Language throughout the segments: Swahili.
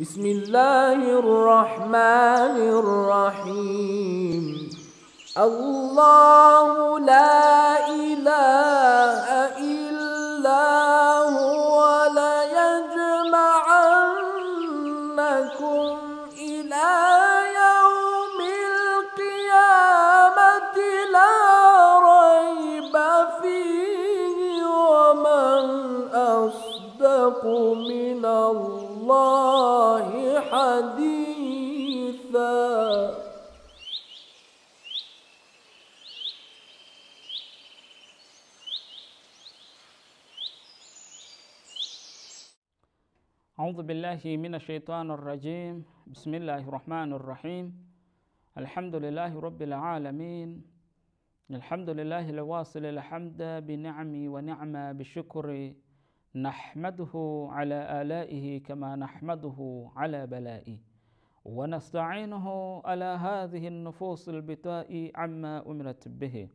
بسم الله الرحمن الرحيم الله لا إله إلا أعوذ بالله من الشيطان الرجيم بسم الله الرحمن الرحيم الحمد لله رب العالمين الحمد لله الواصل الحمد بنعمي ونعمة بشكر نحمده على آلائه كما نحمده على بلائه ونستعينه على هذه النفوس البتاء عما أمرت به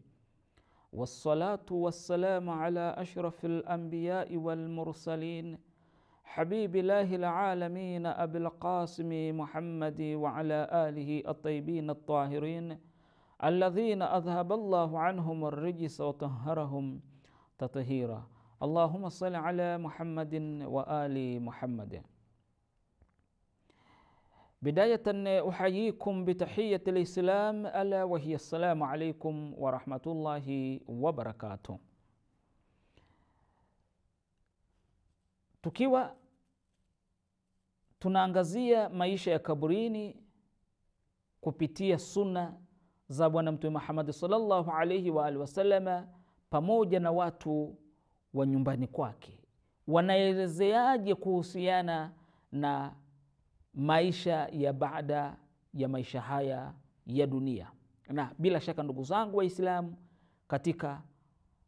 والصلاة والسلام على أشرف الأنبياء والمرسلين حبيب الله العالمين أبي القاسم محمد وعلى آله الطيبين الطاهرين الذين أذهب الله عنهم الرجس وطهرهم تطهيرا اللهم صل على محمد وآل محمد بداية أحييكم بتحية الإسلام ألا وهي السلام عليكم ورحمة الله وبركاته Tukiwa tunaangazia maisha ya kaburini kupitia sunna za Bwana Mtume Muhammad salllahu alaihi wa alihi pamoja na watu wa nyumbani kwake, wanaelezeaje kuhusiana na maisha ya baada ya maisha haya ya dunia. Na bila shaka, ndugu zangu Waislamu, katika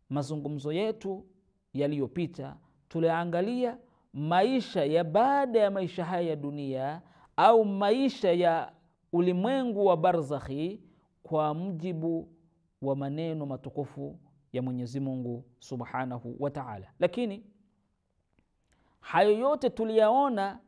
mazungumzo yetu yaliyopita tuliangalia maisha ya baada ya maisha haya ya dunia au maisha ya ulimwengu wa barzakhi kwa mjibu wa maneno matukufu ya Mwenyezi Mungu Subhanahu wa Ta'ala. Lakini hayo yote tuliyaona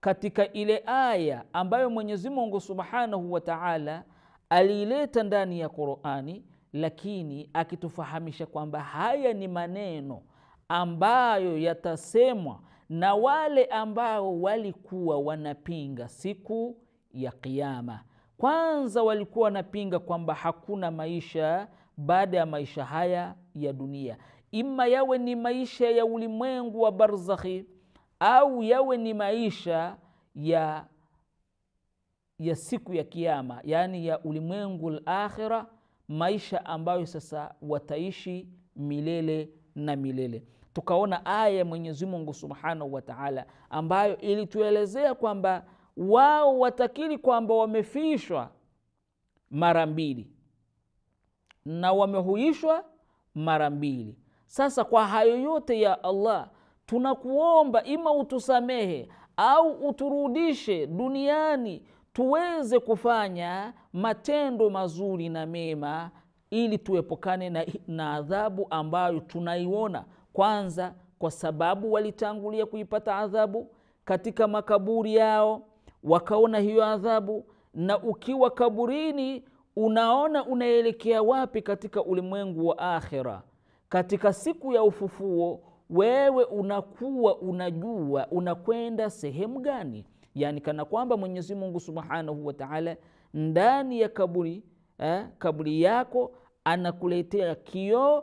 katika ile aya ambayo Mwenyezi Mungu Subhanahu wa Ta'ala aliileta ndani ya Qur'ani, lakini akitufahamisha kwamba haya ni maneno ambayo yatasemwa na wale ambao walikuwa wanapinga siku ya Kiyama. Kwanza walikuwa wanapinga kwamba hakuna maisha baada ya maisha haya ya dunia, ima yawe ni maisha ya ulimwengu wa barzakhi au yawe ni maisha ya ya siku ya Kiyama, yaani ya ulimwengu lakhira maisha ambayo sasa wataishi milele na milele tukaona aya ya Mwenyezi Mungu Subhanahu wa Ta'ala ambayo ilituelezea kwamba wao watakiri kwamba wamefishwa mara mbili na wamehuishwa mara mbili. Sasa kwa hayo yote ya Allah, tunakuomba ima utusamehe au uturudishe duniani tuweze kufanya matendo mazuri na mema, ili tuepukane na, na adhabu ambayo tunaiona kwanza, kwa sababu walitangulia kuipata adhabu katika makaburi yao, wakaona hiyo adhabu. Na ukiwa kaburini, unaona unaelekea wapi katika ulimwengu wa akhira. Katika siku ya ufufuo, wewe unakuwa unajua unakwenda sehemu gani, yani kana kwamba Mwenyezi Mungu Subhanahu wa Ta'ala ndani ya kaburi eh, kaburi yako anakuletea kioo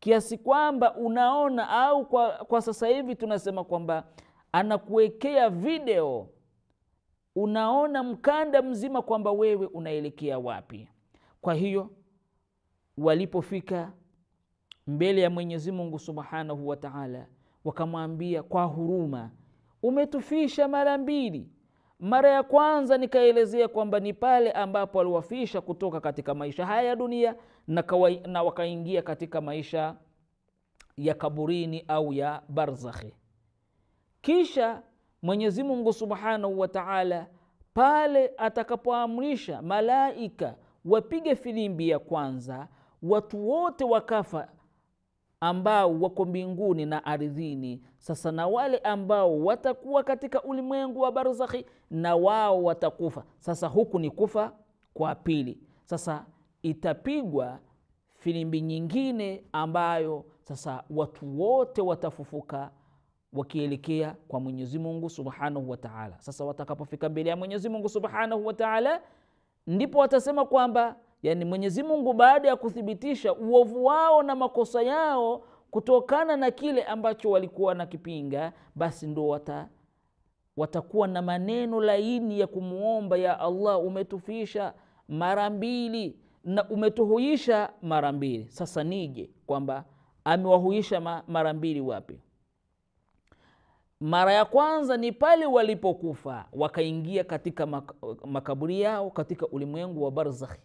kiasi kwamba unaona au kwa, kwa sasa hivi tunasema kwamba anakuwekea video, unaona mkanda mzima kwamba wewe unaelekea wapi. Kwa hiyo walipofika mbele ya Mwenyezi Mungu Subhanahu wa Ta'ala, wakamwambia kwa huruma, umetufisha mara mbili mara ya kwanza nikaelezea kwamba ni pale ambapo aliwafisha kutoka katika maisha haya ya dunia na, na wakaingia katika maisha ya kaburini au ya barzakhi. Kisha Mwenyezi Mungu subhanahu wa taala pale atakapoamrisha malaika wapige filimbi ya kwanza, watu wote wakafa ambao wako mbinguni na ardhini. Sasa na wale ambao watakuwa katika ulimwengu wa barzakhi, na wao watakufa. Sasa huku ni kufa kwa pili. Sasa itapigwa filimbi nyingine ambayo sasa watu wote watafufuka wakielekea kwa Mwenyezi Mungu subhanahu wa taala. Sasa watakapofika mbele ya Mwenyezi Mungu subhanahu wa taala, ndipo watasema kwamba yani mwenyezi mungu baada ya kuthibitisha uovu wao na makosa yao kutokana na kile ambacho walikuwa na kipinga basi ndo wata watakuwa na maneno laini ya kumwomba ya allah umetufisha mara mbili na umetuhuisha mara mbili sasa nije kwamba amewahuisha mara mbili wapi mara ya kwanza ni pale walipokufa wakaingia katika makaburi yao katika ulimwengu wa barzakhi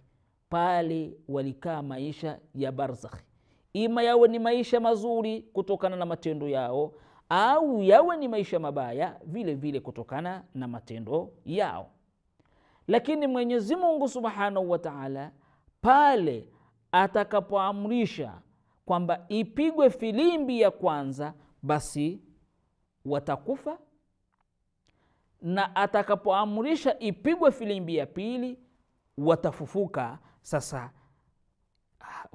pale walikaa maisha ya barzakhi, ima yawe ni maisha mazuri kutokana na matendo yao au yawe ni maisha mabaya vile vile kutokana na matendo yao. Lakini Mwenyezi Mungu Subhanahu wa Ta'ala pale atakapoamrisha kwamba ipigwe filimbi ya kwanza, basi watakufa, na atakapoamrisha ipigwe filimbi ya pili, watafufuka sasa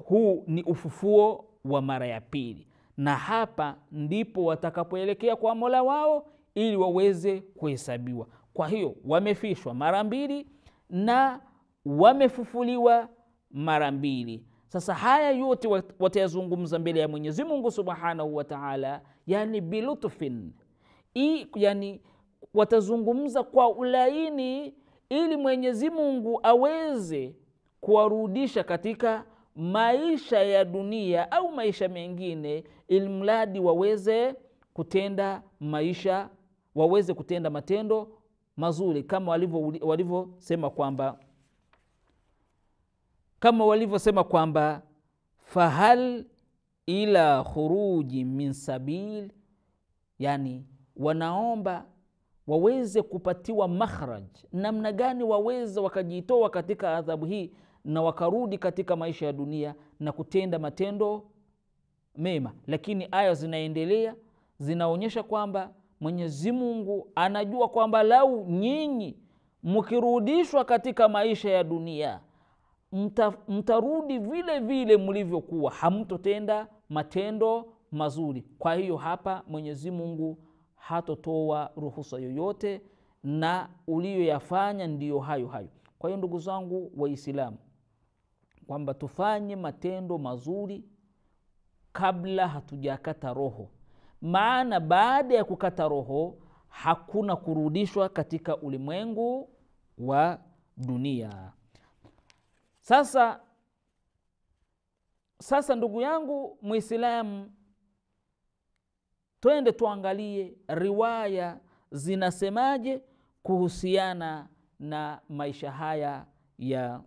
huu ni ufufuo wa mara ya pili, na hapa ndipo watakapoelekea kwa Mola wao ili waweze kuhesabiwa. Kwa hiyo wamefishwa mara mbili na wamefufuliwa mara mbili. Sasa haya yote watayazungumza mbele ya Mwenyezi Mungu subhanahu wataala yani bilutfin yani watazungumza kwa ulaini ili Mwenyezi Mungu aweze kuwarudisha katika maisha ya dunia au maisha mengine, ili mradi waweze kutenda maisha, waweze kutenda matendo mazuri kama walivyosema kwamba kama walivyosema kwamba fahal ila khuruji min sabil, yani wanaomba waweze kupatiwa makhraj, namna gani waweze wakajitoa katika adhabu hii na wakarudi katika maisha ya dunia na kutenda matendo mema. Lakini aya zinaendelea zinaonyesha kwamba Mwenyezi Mungu anajua kwamba lau nyinyi mkirudishwa katika maisha ya dunia mta, mtarudi vile vile mlivyokuwa, hamtotenda matendo mazuri. Kwa hiyo hapa Mwenyezi Mungu hatotoa ruhusa yoyote, na uliyoyafanya ndiyo hayo hayo. Kwa hiyo ndugu zangu Waislamu kwamba tufanye matendo mazuri kabla hatujakata roho, maana baada ya kukata roho hakuna kurudishwa katika ulimwengu wa dunia. Sasa sasa, ndugu yangu Mwislamu, twende tuangalie riwaya zinasemaje kuhusiana na maisha haya ya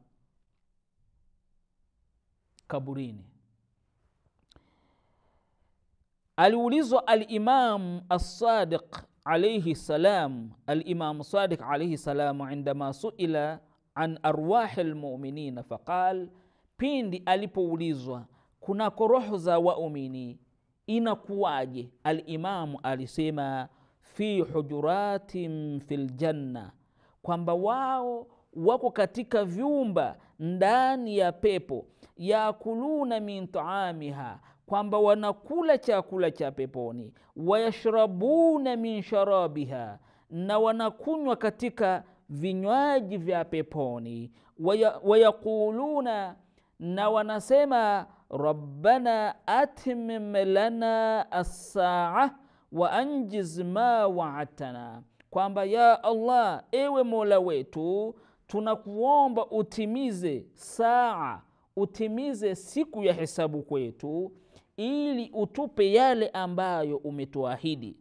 kaburini. Aliulizwa Alimamu Assadiq alaihi salam, Alimamu Sadiq alaihi salam indama suila an arwahi lmuminina faqal, pindi alipoulizwa kunako roho za waumini inakuwaje, Alimamu alisema fi hujuratin fi ljanna, kwamba wao wako katika vyumba ndani ya pepo, yakuluna min taamiha, kwamba wanakula chakula cha peponi, wayashrabuna min sharabiha, na wanakunywa katika vinywaji vya peponi, wayaquluna, na wanasema rabbana atmim lana assaa wa anjiz ma waatana, kwamba ya Allah, ewe mola wetu tunakuomba utimize saa, utimize siku ya hesabu kwetu, ili utupe yale ambayo umetuahidi.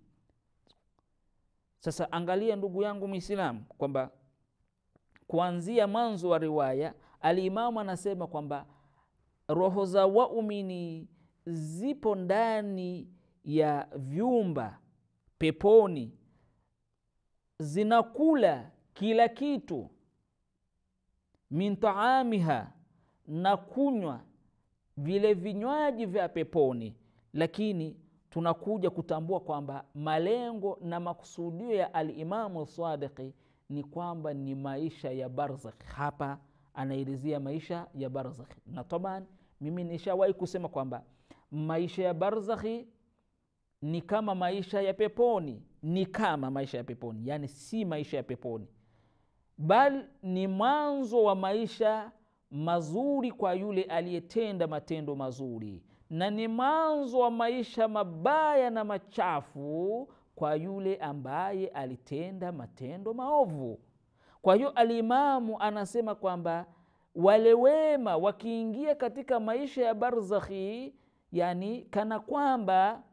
Sasa angalia ndugu yangu Mwislamu, kwamba kuanzia mwanzo wa riwaya Alimamu anasema kwamba roho za waumini zipo ndani ya vyumba peponi, zinakula kila kitu min taamiha, na kunywa vile vinywaji vya peponi. Lakini tunakuja kutambua kwamba malengo na makusudio ya Alimamu Sadiqi ni kwamba ni maisha ya barzakhi. Hapa anairizia maisha ya barzakhi, na taban mimi nishawahi kusema kwamba maisha ya barzakhi ni kama maisha ya peponi, ni kama maisha ya peponi, yani si maisha ya peponi bal ni mwanzo wa maisha mazuri kwa yule aliyetenda matendo mazuri, na ni mwanzo wa maisha mabaya na machafu kwa yule ambaye alitenda matendo maovu. Kwa hiyo alimamu anasema kwamba wale wema wakiingia katika maisha ya barzakhi, yani kana kwamba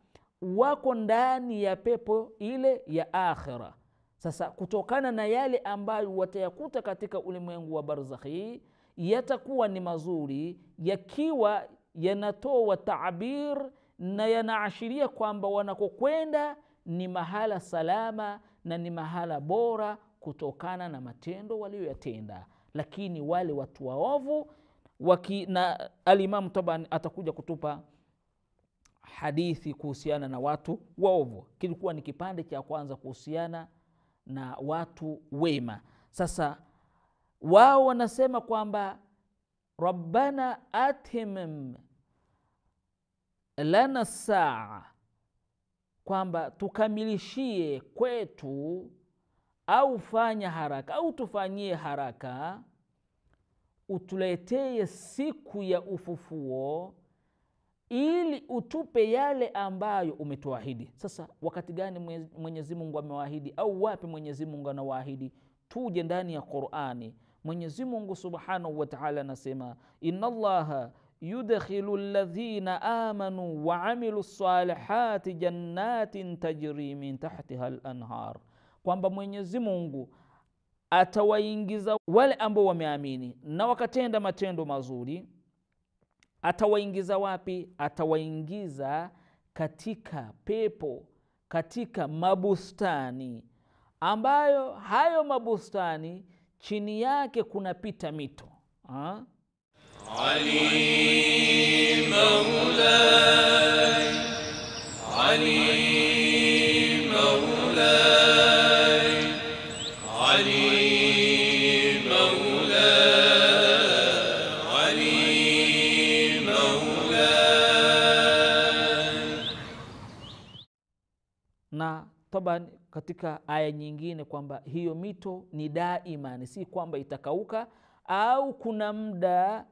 wako ndani ya pepo ile ya akhira sasa kutokana na yale ambayo watayakuta katika ulimwengu wa barzakhi, yatakuwa ni mazuri yakiwa yanatoa tabir na yanaashiria kwamba wanakokwenda ni mahala salama na ni mahala bora kutokana na matendo waliyoyatenda. Lakini wale watu waovu waki, na alimamu taban atakuja kutupa hadithi kuhusiana na watu waovu. Kilikuwa ni kipande cha kwanza kuhusiana na watu wema. Sasa wao wanasema kwamba rabbana atimm lana saa, kwamba tukamilishie kwetu au fanya haraka au tufanyie haraka, utuletee siku ya ufufuo ili utupe yale ambayo umetuahidi. Sasa wakati gani Mwenyezi Mungu amewaahidi au wapi Mwenyezi Mungu anawaahidi? Tuje ndani ya Qurani. Mwenyezi Mungu subhanahu wa taala anasema, inna allaha yudkhilu alladhina amanu wa amilu salihati jannatin tajri min tahtiha lanhar kwamba Mwenyezi Mungu atawaingiza wale ambao wameamini na wakatenda matendo mazuri Atawaingiza wapi? Atawaingiza katika pepo, katika mabustani ambayo hayo mabustani chini yake kunapita mito ha? Ah? Ali Maulai, Ali Maulai. taban katika aya nyingine kwamba hiyo mito ni daiman si kwamba itakauka au kuna muda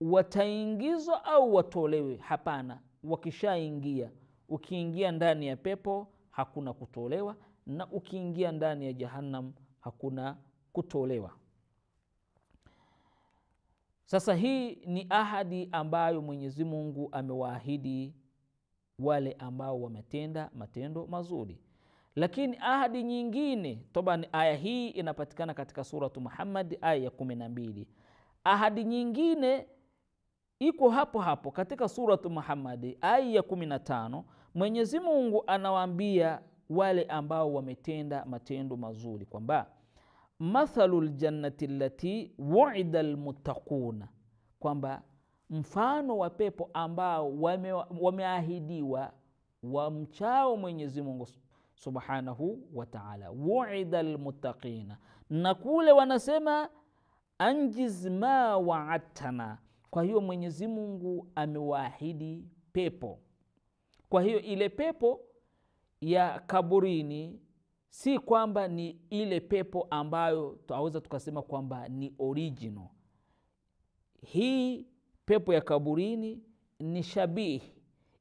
wataingizwa au watolewe. Hapana, wakishaingia, ukiingia ndani ya pepo hakuna kutolewa, na ukiingia ndani ya jahannam hakuna kutolewa. Sasa hii ni ahadi ambayo Mwenyezi Mungu amewaahidi wale ambao wametenda matendo mazuri. Lakini ahadi nyingine toban, aya hii inapatikana katika suratu Muhammad aya ya kumi na mbili. Ahadi nyingine iko hapo hapo katika suratu Muhammad aya ya kumi na tano. Mwenyezi Mungu anawaambia wale ambao wametenda matendo mazuri kwamba mathalu ljannati lati wuida lmuttaquna, kwamba mfano wa pepo ambao wameahidiwa wamchao Mwenyezi Mungu subhanahu wa ta'ala, wuida almuttaqina, na kule wanasema anjiz ma waadtana. Kwa hiyo Mwenyezi Mungu amewaahidi pepo. Kwa hiyo ile pepo ya kaburini si kwamba ni ile pepo ambayo twaweza tukasema kwamba ni original. Hii pepo ya kaburini ni shabihi,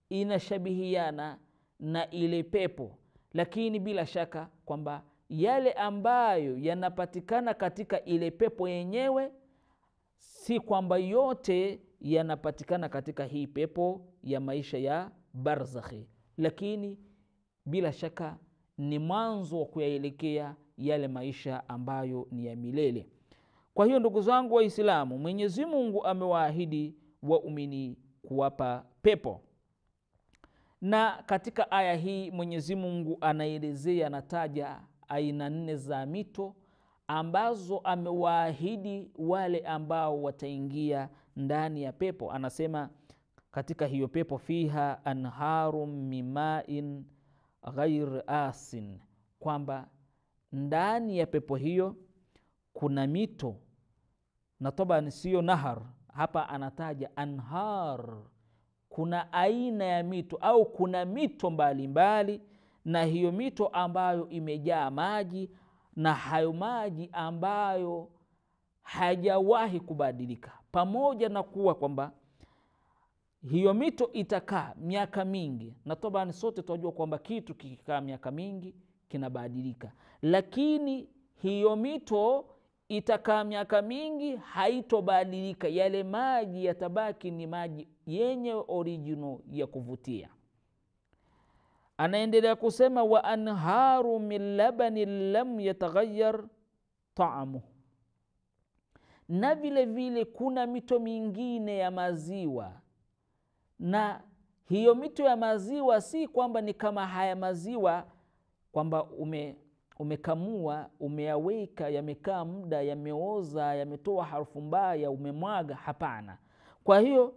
inashabihiana na ile pepo lakini bila shaka kwamba yale ambayo yanapatikana katika ile pepo yenyewe si kwamba yote yanapatikana katika hii pepo ya maisha ya barzakhi, lakini bila shaka ni mwanzo wa kuyaelekea yale maisha ambayo ni ya milele. Kwa hiyo ndugu zangu Waislamu, Mwenyezi Mungu amewaahidi waumini kuwapa pepo na katika aya hii Mwenyezi Mungu anaelezea, anataja aina nne za mito ambazo amewaahidi wale ambao wataingia ndani ya pepo. Anasema katika hiyo pepo, fiha anharum mimain ghair asin, kwamba ndani ya pepo hiyo kuna mito na toba, siyo nahar. Hapa anataja anhar kuna aina ya mito au kuna mito mbalimbali mbali, na hiyo mito ambayo imejaa maji na hayo maji ambayo hajawahi kubadilika, pamoja na kuwa kwamba hiyo mito itakaa miaka mingi, na tobani sote tunajua kwamba kitu kikikaa miaka mingi kinabadilika, lakini hiyo mito itakaa miaka mingi haitobadilika, yale maji yatabaki ni maji yenye orijino ya kuvutia. Anaendelea kusema wa anharu min labani lam yataghayar taamu, na vile vile kuna mito mingine ya maziwa, na hiyo mito ya maziwa si kwamba ni kama haya maziwa kwamba ume umekamua, umeyaweka, yamekaa muda, yameoza, yametoa harufu mbaya, umemwaga? Hapana. Kwa hiyo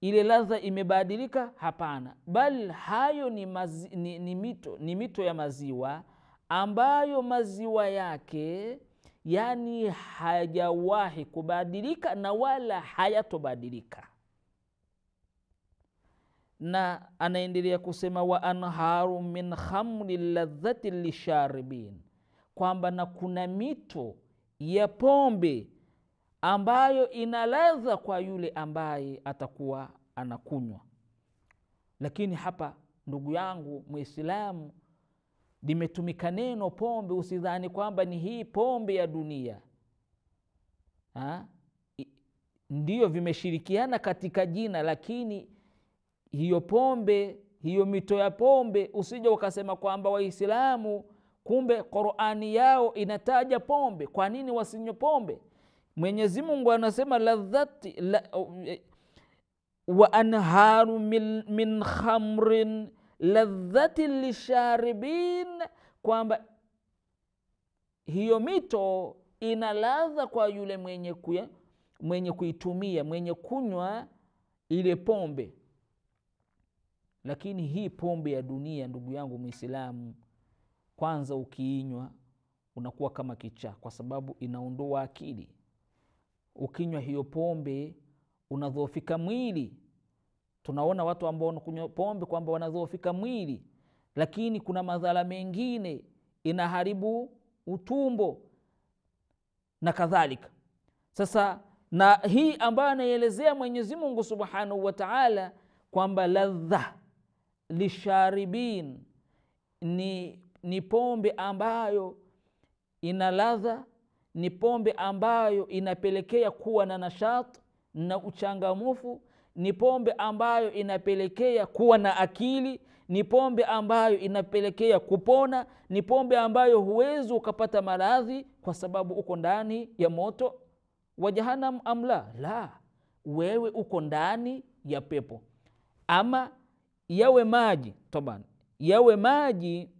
ile ladha imebadilika? Hapana, bali hayo ni, mazi, ni, ni, mito, ni mito ya maziwa ambayo maziwa yake yani hajawahi kubadilika na wala hayatobadilika na anaendelea kusema wa anharu min khamri ladhati lisharibin, kwamba na kuna mito ya pombe ambayo ladha kwa yule ambaye atakuwa anakunywa. Lakini hapa ndugu yangu Mwislamu, limetumika neno pombe, usidhani kwamba ni hii pombe ya dunia ha? Ah, Ndiyo, vimeshirikiana katika jina, lakini hiyo pombe hiyo mito ya pombe, usija ukasema kwamba Waislamu kumbe Qurani yao inataja pombe. Kwa nini wasinywe pombe? Mwenyezi Mungu anasema ladhati la, wa anharu min, min khamrin ladhati lisharibin, kwamba hiyo mito ina ladha kwa yule mwenye kuitumia mwenye, mwenye kunywa ile pombe. Lakini hii pombe ya dunia, ndugu yangu Mwislamu, kwanza ukiinywa unakuwa kama kichaa, kwa sababu inaondoa akili. Ukinywa hiyo pombe unadhoofika mwili. Tunaona watu ambao wanakunywa pombe kwamba wanadhoofika mwili, lakini kuna madhara mengine, inaharibu utumbo na kadhalika. Sasa na hii ambayo anaielezea mwenyezimungu subhanahu wataala kwamba ladha lisharibin ni, ni pombe ambayo ina ladha, ni pombe ambayo inapelekea kuwa na nashat na uchangamufu, ni pombe ambayo inapelekea kuwa na akili, ni pombe ambayo inapelekea kupona, ni pombe ambayo huwezi ukapata maradhi kwa sababu uko ndani ya moto wa jahannam Amla la, wewe uko ndani ya pepo ama yawe maji toban, yawe maji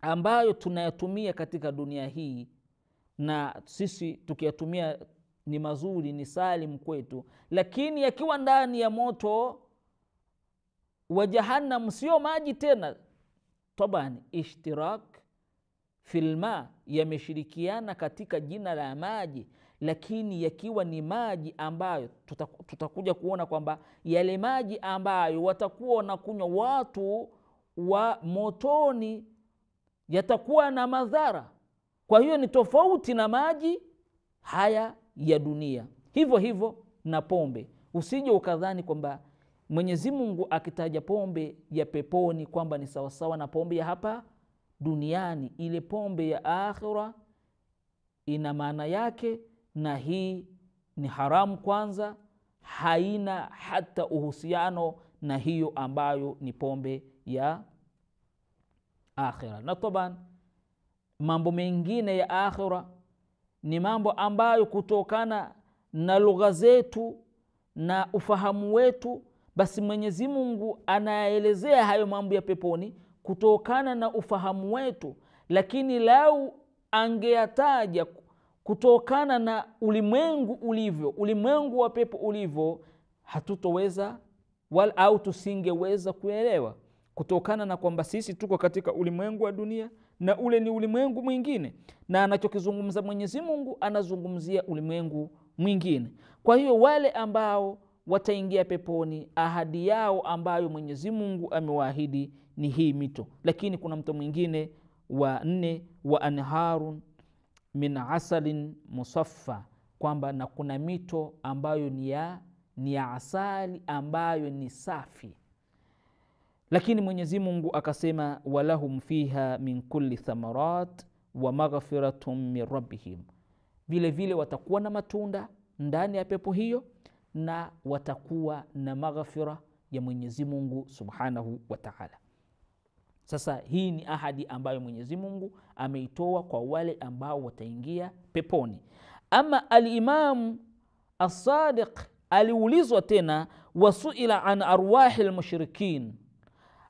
ambayo tunayatumia katika dunia hii na sisi tukiyatumia ni mazuri, ni salim kwetu, lakini yakiwa ndani ya moto wa jahannam sio maji tena taban. Ishtirak filma, yameshirikiana katika jina la maji lakini yakiwa ni maji ambayo tutakuja kuona kwamba yale maji ambayo watakuwa wanakunywa watu wa motoni yatakuwa na madhara. Kwa hiyo ni tofauti na maji haya ya dunia. Hivyo hivyo na pombe, usije ukadhani kwamba Mwenyezi Mungu akitaja pombe ya peponi kwamba ni sawasawa na pombe ya hapa duniani. Ile pombe ya akhira ina maana yake na hii ni haramu kwanza haina hata uhusiano na hiyo ambayo ni pombe ya akhira na taban mambo mengine ya akhira ni mambo ambayo kutokana na lugha zetu na ufahamu wetu basi mwenyezi mungu anayaelezea hayo mambo ya peponi kutokana na ufahamu wetu lakini lau angeyataja kutokana na ulimwengu ulivyo, ulimwengu wa pepo ulivyo, hatutoweza au tusingeweza kuelewa, kutokana na kwamba sisi tuko katika ulimwengu wa dunia na ule ni ulimwengu mwingine, na anachokizungumza Mwenyezi Mungu anazungumzia ulimwengu mwingine. Kwa hiyo wale ambao wataingia peponi, ahadi yao ambayo Mwenyezi Mungu amewaahidi ni hii mito, lakini kuna mto mwingine wa nne wa anharun min asalin musaffa, kwamba na kuna mito ambayo ni ya ni ya asali ambayo ni safi. Lakini Mwenyezi Mungu akasema, walahum fiha min kuli thamarat wa maghfiratun min rabbihim, vile vile watakuwa na matunda ndani ya pepo hiyo na watakuwa na maghfira ya Mwenyezi Mungu subhanahu wa taala. Sasa hii ni ahadi ambayo Mwenyezi Mungu ameitoa kwa wale ambao wataingia peponi. Ama Alimamu Assadiq aliulizwa tena, wasuila an arwahi lmushrikin,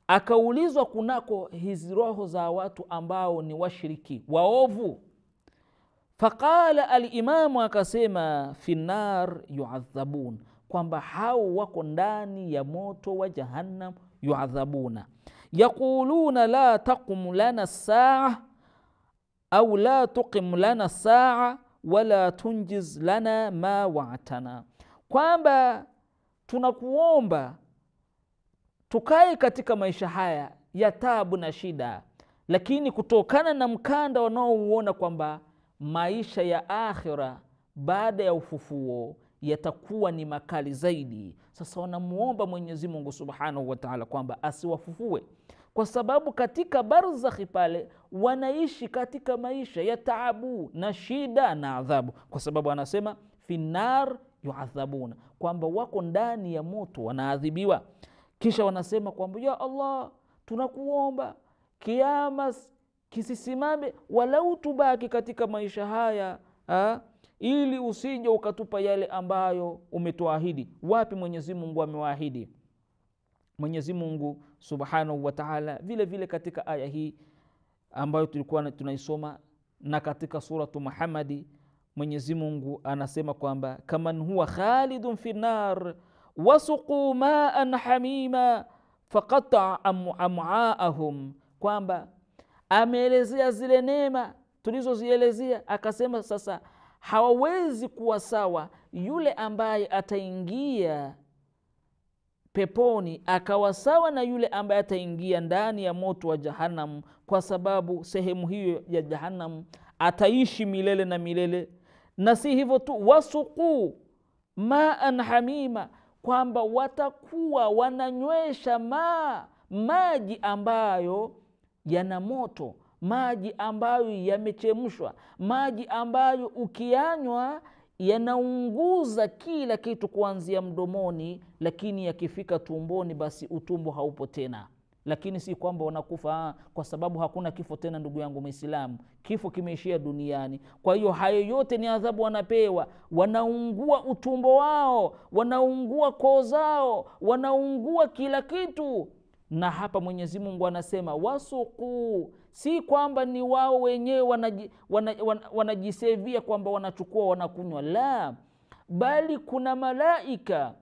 akaulizwa kunako hizi roho za watu ambao ni washiriki waovu. Faqala Alimamu, akasema fi yuadhabun, kwamba hao wako ndani ya moto wa Jahannam yuadhabuna yaquluna la taqum lana saa au la tuqim lana saa wala tunjiz lana ma waatana, kwamba tunakuomba tukae katika maisha haya ya tabu na shida, lakini kutokana na mkanda wanaouona kwamba maisha ya akhira baada ya ufufuo yatakuwa ni makali zaidi. Sasa wanamuomba Mwenyezi Mungu subhanahu wa taala kwamba asiwafufue kwa sababu katika barzakhi pale wanaishi katika maisha ya taabu na shida na adhabu, kwa sababu anasema finar yuadhabuna, kwamba wako ndani ya moto wanaadhibiwa. Kisha wanasema kwamba ya Allah, tunakuomba kiama kisisimame, walau tubaki katika maisha haya ha? ili usije ukatupa yale ambayo umetuahidi. Wapi Mwenyezi Mungu amewaahidi? Mwenyezi Mungu subhanahu wa taala. Vile vile katika aya hii ambayo tulikuwa tunaisoma na katika suratu Muhammadi, Mwenyezi Mungu anasema kwamba kaman huwa khalidun fi nar wasukuu maan hamima faqataa am'aahum, kwamba ameelezea zile neema tulizozielezea akasema, sasa hawawezi kuwa sawa yule ambaye ataingia peponi akawa sawa na yule ambaye ataingia ndani ya moto wa Jahannam, kwa sababu sehemu hiyo ya Jahannam ataishi milele na milele. Na si hivyo tu, wasukuu maan hamima, kwamba watakuwa wananywesha ma maji ambayo yana moto, maji ambayo yamechemshwa, maji ambayo ukianywa yanaunguza kila kitu kuanzia mdomoni, lakini yakifika tumboni, basi utumbo haupo tena. Lakini si kwamba wanakufa ah, kwa sababu hakuna kifo tena, ndugu yangu Mwislamu, kifo kimeishia duniani. Kwa hiyo hayo yote ni adhabu wanapewa. Wanaungua utumbo wao, wanaungua koo zao, wanaungua kila kitu na hapa mwenyezi mungu anasema wasukuu si kwamba ni wao wenyewe wanajisevia wana, wana, wana kwamba wanachukua wanakunywa la bali kuna malaika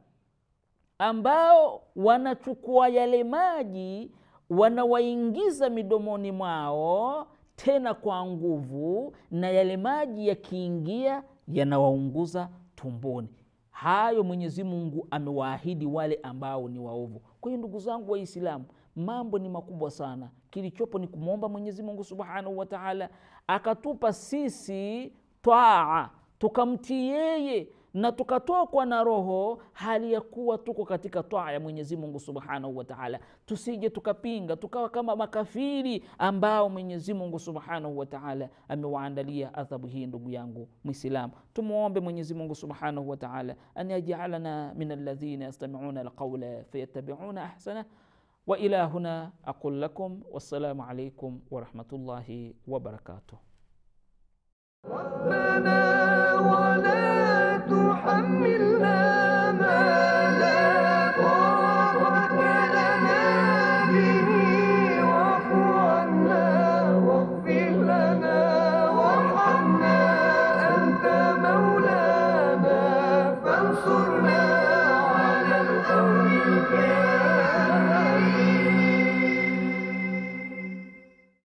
ambao wanachukua yale maji wanawaingiza midomoni mwao tena kwa nguvu na yale maji yakiingia yanawaunguza tumboni hayo mwenyezi mungu amewaahidi wale ambao ni waovu kwa hiyo ndugu zangu Waislamu, mambo ni makubwa sana. Kilichopo ni kumwomba Mwenyezi Mungu subhanahu wa taala akatupa sisi twaa tukamtii yeye na tukatokwa na roho hali ya kuwa tuko katika twaa ya Mwenyezi Mungu subhanahu wa taala, tusije tukapinga tukawa kama makafiri ambao Mwenyezi Mungu subhanahu wa taala amewaandalia adhabu hii. Ndugu yangu Mwislamu, tumwombe Mwenyezi Mungu subhanahu wa taala an yajalana min aladhina yastamiuna alqaula fayatabiuna ahsana. Wa ila huna aqul lakum, wassalamu alaikum warahmatullahi wabarakatuh. I'm in love.